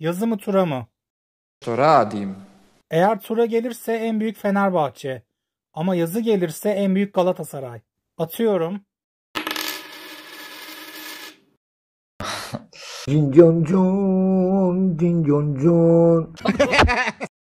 Yazı mı tura mı? Tura diyeyim. Eğer tura gelirse en büyük Fenerbahçe. Ama yazı gelirse en büyük Galatasaray. Atıyorum. Cincon con, cincon con.